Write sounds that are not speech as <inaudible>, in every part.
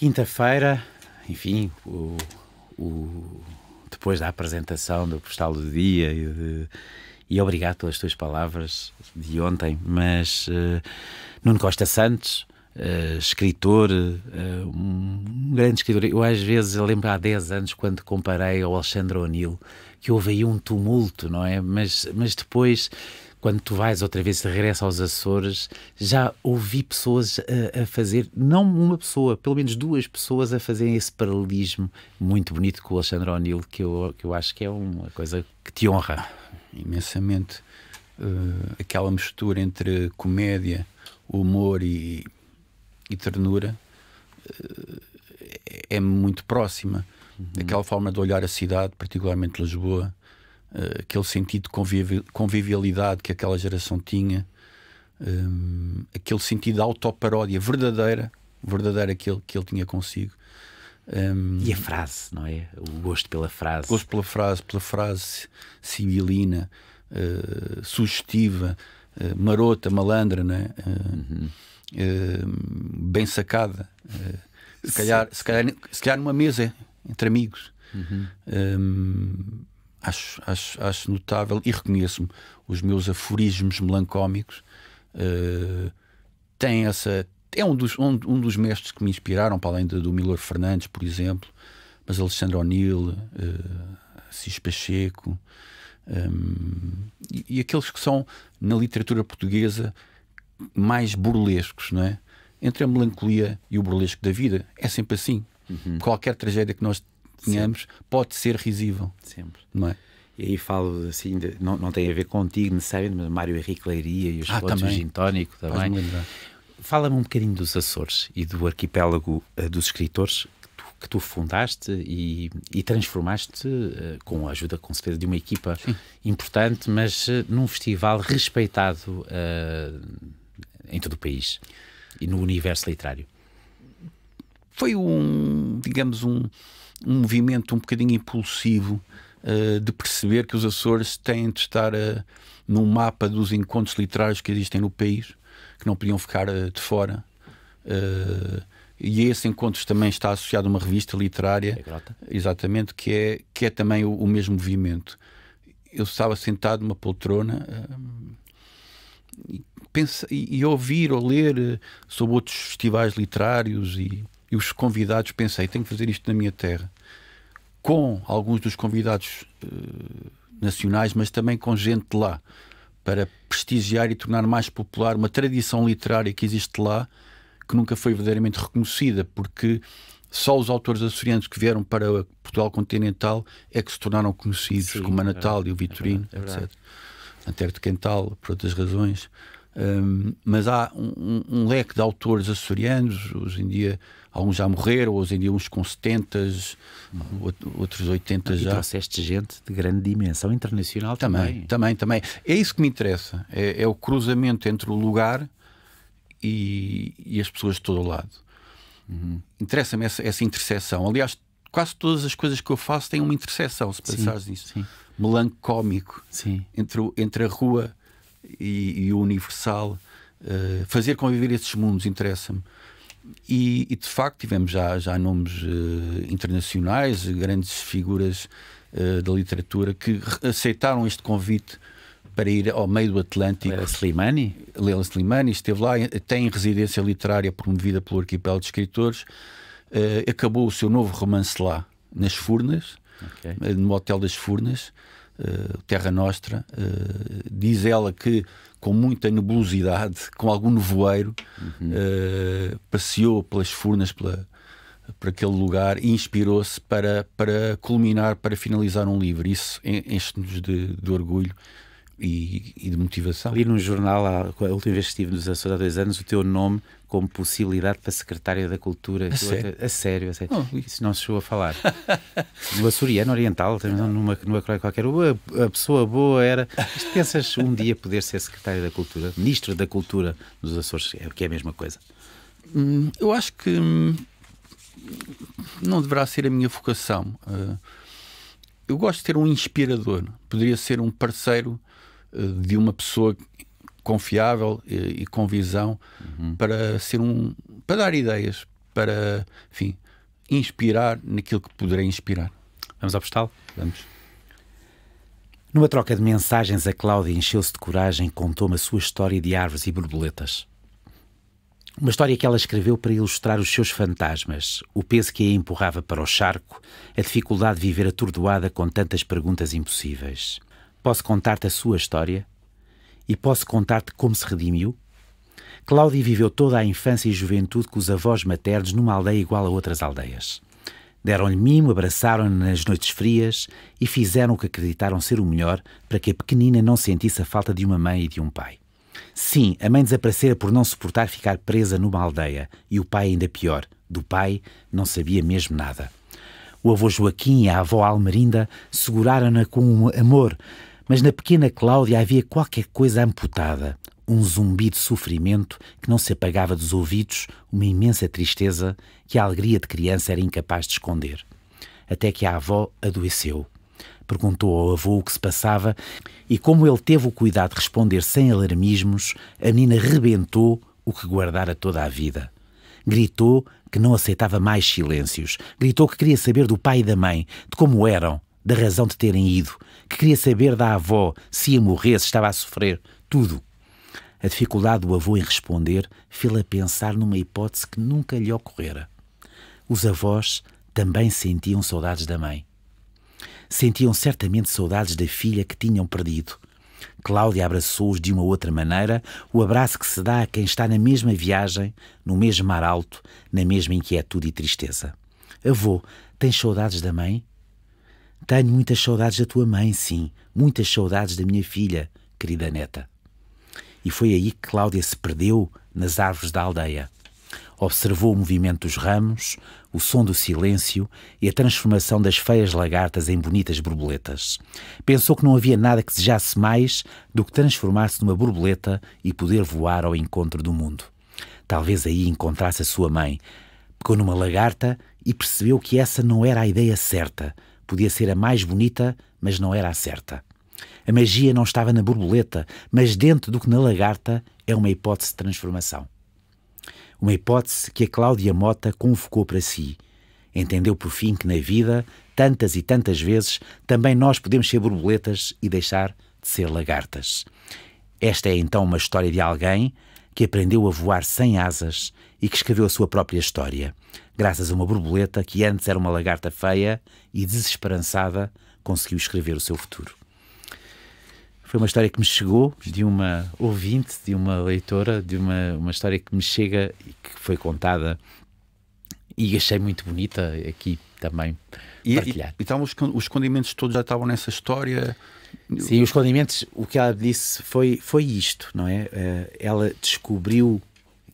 Quinta-feira, enfim, o, o, depois da apresentação do postal do dia e, de, e obrigado pelas tuas palavras de ontem, mas uh, Nuno Costa Santos, uh, escritor, uh, um grande escritor, eu às vezes eu lembro há 10 anos quando comparei ao Alexandre O'Neill, que houve aí um tumulto, não é? Mas, mas depois quando tu vais outra vez, regressa aos Açores, já ouvi pessoas a, a, fazer, não uma pessoa, pelo menos duas pessoas a fazerem esse paralelismo muito bonito com o Alexandre O'Neill, que eu, que eu acho que é uma coisa que te honra. Imensamente. Uh, aquela mistura entre comédia, humor e, e ternura uh, é muito próxima. Uhum. Aquela forma de olhar a cidade, particularmente Lisboa, eh, aquele sentido de convivialidade que aquela geração tinha, um, eh, aquele sentido de autoparódia verdadeira, verdadeira que ele, que ele tinha consigo. Um, eh, e a frase, não é? O gosto pela frase. Gosto pela frase, pela frase sibilina, uh, sugestiva, uh, marota, malandra, não é? Uhum. bem sacada. Se calhar, se, calhar, se calhar numa mesa entre amigos. Uhum acho, acho, acho notável e reconheço-me. Os meus aforismos melancómicos uh, têm essa. É um dos, um, um, dos mestres que me inspiraram, para além do, do Milor Fernandes, por exemplo, mas Alexandre O'Neill, uh, Pacheco, um, eh, e, e, aqueles que são, na literatura portuguesa, mais burlescos, não é? Entre a melancolia e o burlesco da vida, é sempre assim. Uhum. Qualquer tragédia que nós tenhamos, pode ser risível. Sempre. Não é? E aí falo assim, de, não, não tem a ver contigo necessariamente, mas Mário Henrique Leiria e os ah, potes gin também. Fala-me um bocadinho dos Açores e do arquipélago uh, dos escritores que tu, que tu fundaste e, e transformaste, uh, com a ajuda, com certeza, de uma equipa Sim. importante, mas uh, num festival respeitado em todo o país e no universo literário. Foi um, digamos, um, um movimento um bocadinho impulsivo uh, de perceber que os Açores têm de estar uh, num mapa dos encontros literários que existem no país, que não podiam ficar uh, de fora. e a esse encontro também está associado uma revista literária, é exatamente, que é, que é também o, o, mesmo movimento. Eu estava sentado numa poltrona e, e, e ouvir ou ler sobre outros festivais literários e e os convidados, pensei, tenho que fazer isto na minha terra, com alguns dos convidados uh, nacionais, mas também com gente lá, para prestigiar e tornar mais popular uma tradição literária que existe lá, que nunca foi verdadeiramente reconhecida, porque só os autores açorianos que vieram para Portugal continental é que se tornaram conhecidos, Sim, como a é Natália, é, o Vitorino, é verdade, é verdade. etc. Antero de Quental, por outras razões. Um, mas há um, um, leque de autores açorianos, hoje em dia alguns já morreram, hoje em dia uns com 70, uhum. outros 80 e já. trouxeste gente de grande dimensão internacional também. Também, também. também. É isso que me interessa, é, é o cruzamento entre o lugar e, e as pessoas de todo o lado. Uhum. Interessa-me essa, essa interseção. Aliás, quase todas as coisas que eu faço têm uma interseção, se pensares nisso. Melancómico, Entre, entre a rua e, e o universal, uh, fazer conviver esses mundos interessa-me. E, e, de facto tivemos já, já nomes uh, internacionais, grandes figuras uh, da literatura que aceitaram este convite para ir ao meio do Atlântico. Leila Slimani? Leila Slimani esteve lá, tem residência literária promovida pelo Arquipélago de Escritores, uh, acabou o seu novo romance lá, nas Furnas, okay. no Hotel das Furnas. Eh, Terra Nostra, eh, diz ela que com muita nebulosidade, com algum nevoeiro, uhum. Eh, passeou pelas furnas, pela, para aquele lugar e inspirou-se para, para culminar, para finalizar um livro. Isso enche-nos de, de, orgulho e, e, de motivação. Li num jornal, a última vez que estive nos Açores há dois anos, o teu nome como possibilidade para secretária da Cultura. A sério? A, a sério, a sério. Oh, isso não se chegou a falar. <laughs> no açoriano oriental, numa, numa qualquer, a, a pessoa boa era... Isto pensas um dia poder ser secretária da Cultura, ministro da Cultura nos Açores, é que é a mesma coisa? Hum, eu acho que hum, não deverá ser a minha vocação. Eh, eu gosto de ser um inspirador, é? poderia ser um parceiro eh, de uma pessoa confiável e, e com visão uhum. para ser um para dar ideias para enfim inspirar naquilo que poderei inspirar vamos apostar vamos numa troca de mensagens a Cláudia encheu-se de coragem e contou-me a sua história de árvores e borboletas uma história que ela escreveu para ilustrar os seus fantasmas, o peso que a empurrava para o charco, a dificuldade de viver atordoada com tantas perguntas impossíveis. Posso contar-te a sua história e posso contar-te como se redimiu. Cláudia viveu toda a infância e juventude com os avós maternos numa aldeia igual a outras aldeias. Deram-lhe mimo, abraçaram na nas noites frias e fizeram o que acreditaram ser o melhor para que a pequenina não sentisse a falta de uma mãe e de um pai. Sim, a mãe desaparecera por não suportar ficar presa numa aldeia e o pai ainda pior. Do pai não sabia mesmo nada. O avô Joaquim e a avó Almerinda seguraram-na com um amor mas na pequena Cláudia havia qualquer coisa amputada, um zumbi de sofrimento que não se apagava dos ouvidos, uma imensa tristeza que a alegria de criança era incapaz de esconder. Até que a avó adoeceu. Perguntou ao avô o que se passava e, como ele teve o cuidado de responder sem alarmismos, a menina rebentou o que guardara toda a vida. Gritou que não aceitava mais silêncios. Gritou que queria saber do pai e da mãe, de como eram, da razão de terem ido, que queria saber da avó se ia morrer, se estava a sofrer, tudo. A dificuldade do avô em responder fê-la pensar numa hipótese que nunca lhe ocorrera. Os avós também sentiam saudades da mãe. Sentiam certamente saudades da filha que tinham perdido. Cláudia abraçou-os de uma outra maneira, o abraço que se dá a quem está na mesma viagem, no mesmo mar alto, na mesma inquietude e tristeza. Avô, tens saudades da mãe? Tenho muitas saudades da tua mãe, sim, muitas saudades da minha filha, querida neta. E foi aí que Cláudia se perdeu nas árvores da aldeia. Observou o movimento dos ramos, o som do silêncio e a transformação das feias lagartas em bonitas borboletas. Pensou que não havia nada que desejasse mais do que transformar-se numa borboleta e poder voar ao encontro do mundo. Talvez aí encontrasse a sua mãe. Pegou numa lagarta e percebeu que essa não era a ideia certa Podia ser a mais bonita, mas não era a certa. A magia não estava na borboleta, mas dentro do que na lagarta é uma hipótese de transformação. Uma hipótese que a Cláudia Mota convocou para si. Entendeu por fim que na vida, tantas e tantas vezes, também nós podemos ser borboletas e deixar de ser lagartas. Esta é então uma história de alguém que aprendeu a voar sem asas e que escreveu a sua própria história, graças a uma borboleta que antes era uma lagarta feia e desesperançada, conseguiu escrever o seu futuro. Foi uma história que me chegou de uma ouvinte, de uma leitora, de uma, uma história que me chega e que foi contada e achei muito bonita aqui também e, partilhar. E, e então os, os condimentos todos já estavam nessa história? Sim, os condimentos, o que ela disse foi, foi isto, não é? Uh, ela descobriu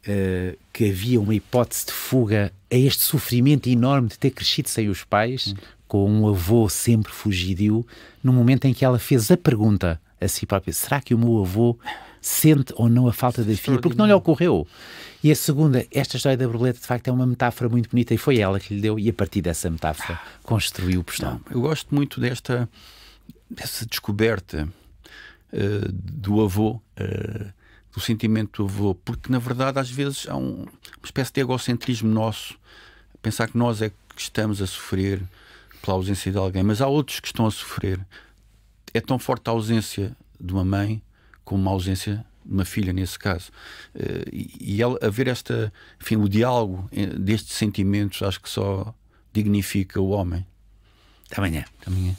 uh, que havia uma hipótese de fuga a este sofrimento enorme de ter crescido sem os pais, hum. com um avô sempre fugidio, no momento em que ela fez a pergunta a si própria: será que o meu avô sente ou não a falta da filha? Porque não lhe ocorreu. E a segunda, esta história da borboleta de facto é uma metáfora muito bonita e foi ela que lhe deu, e a partir dessa metáfora construiu o postão. Não, eu gosto muito desta dessa descoberta uh, do avô, uh, do sentimento do avô, porque na verdade às vezes há um, uma espécie de egocentrismo nosso, pensar que nós é que estamos a sofrer pela ausência de alguém, mas há outros que estão a sofrer. É tão forte a ausência de uma mãe como a ausência de uma filha, nesse caso. Uh, e, e ela, haver esta, enfim, o diálogo destes sentimentos acho que só dignifica o homem. Até amanhã. Até amanhã.